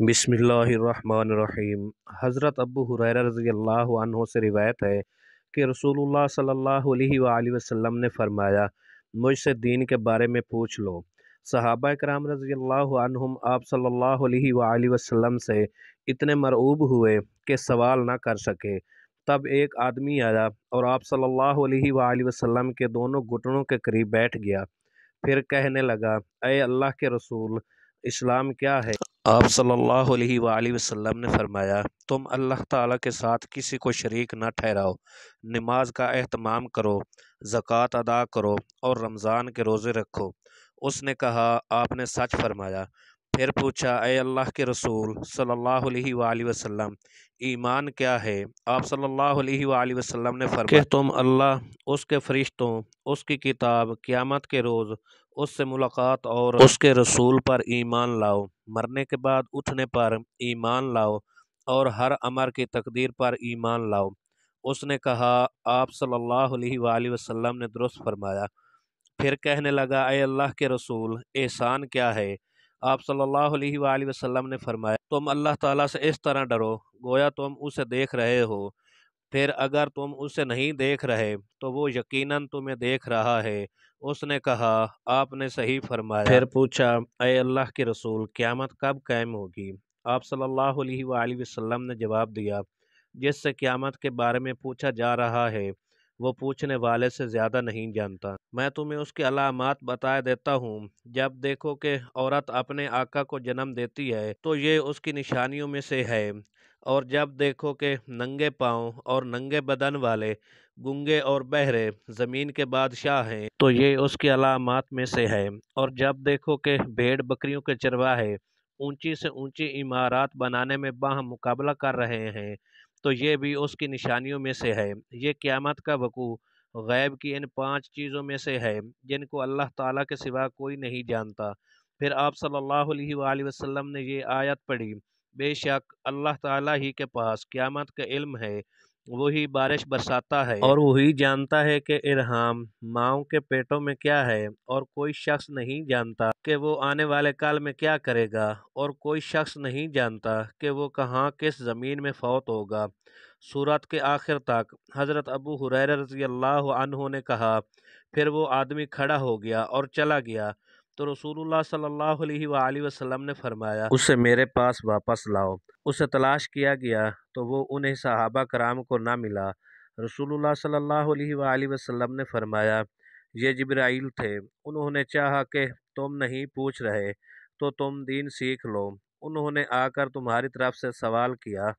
बिसमीम हज़रत अबू हुर रज़ी से रिवायत है कि रसूलुल्लाह सल्लल्लाहु अलैहि वसल्लम ने फ़रमाया मुझसे दीन के बारे में पूछ लो सहाबा कराम रज़ी आप सल्लल्लाहु अलैहि वसल्लम से इतने मरऊब हुए कि सवाल ना कर सके तब एक आदमी आया और आप सल्लल्लाहु वसम वसल्लम के दोनों घुटनों के करीब बैठ गया फिर कहने लगा अय अल्लाह के रसूल इस्लाम क्या है आप सल्लल्लाहु अलैहि वसल्लम ने फरमाया तुम अल्लाह ताला के साथ किसी को शरीक न ठहराओ नमाज का अहतमाम करो ज़क़़त अदा करो और रमज़ान के रोज़े रखो उसने कहा आपने सच फरमाया फिर पूछा ए अल्लाह के रसूल सल्लल्लाहु अलैहि वसल्लम ईमान क्या है आप सल्लल्लाहु अलैहि वसल्लम ने फरमाया तुम अल्लाह उसके फरिश्तों उसकी किताब क़यामत के रोज़ उससे मुलाकात और उसके रसूल पर ईमान लाओ मरने के बाद उठने पर ईमान लाओ और हर अमर की तकदीर पर ईमान लाओ उसने कहा आप सल्लल्लाहु अलैहि वसल्लम ने दुरुस्त फरमाया फिर कहने लगा अय अल्लाह के रसूल एहसान क्या है आप सल्लल्लाहु अलैहि वसल्लम ने फरमाया तुम अल्लाह ताला से इस तरह डरो गोया तुम उसे देख रहे हो फिर अगर तुम उसे नहीं देख रहे तो वो यकीनन तुम्हें देख रहा है उसने कहा आपने सही फरमाया फिर पूछा अय अल्लाह के रसूल क़्यामत कब कायम होगी आप सल्लल्लाहु अलैहि वसल्लम ने जवाब दिया जिससे क़्यामत के बारे में पूछा जा रहा है वो पूछने वाले से ज़्यादा नहीं जानता मैं तुम्हें उसकी अलामत बता देता हूँ जब देखो कि औरत अपने आका को जन्म देती है तो ये उसकी निशानियों में से है और जब देखो कि नंगे पाँव और नंगे बदन वाले गुंगे और बहरे ज़मीन के बादशाह हैं तो ये उसकी अलामत में से है और जब देखो कि भेड़ बकरियों के चरवाहे ऊंची से ऊंची इमारत बनाने में बाह मुकाबला कर रहे हैं तो ये भी उसकी निशानियों में से है ये क़्यामत का वक़ू गैब की इन पांच चीज़ों में से है जिनको अल्लाह ताला के सिवा कोई नहीं जानता फिर आप सल्लल्लाहु अलैहि वसल्लम ने ये आयत पढ़ी बेशक अल्लाह ताला ही के पास क़्यामत का इल्म है वही बारिश बरसाता है और वही जानता है कि इरहाम माओ के पेटों में क्या है और कोई शख्स नहीं जानता कि वो आने वाले काल में क्या करेगा और कोई शख्स नहीं जानता कि वो कहाँ किस ज़मीन में फौत होगा सूरत के आखिर तक हज़रत अबू हुरैर रजी अल्लाह ने कहा फिर वो आदमी खड़ा हो गया और चला गया तो रसूलुल्लाह सल्लल्लाहु अलैहि वसल्लम ने फरमाया उसे मेरे पास वापस लाओ उसे तलाश किया गया तो वो उन्हें सहाबा कराम को ना मिला रसूलुल्लाह सल्लल्लाहु अलैहि वसल्लम ने फरमाया ये जब्राइल थे उन्होंने चाहा कि तुम नहीं पूछ रहे तो तुम दीन सीख लो उन्होंने आकर तुम्हारी तरफ से सवाल किया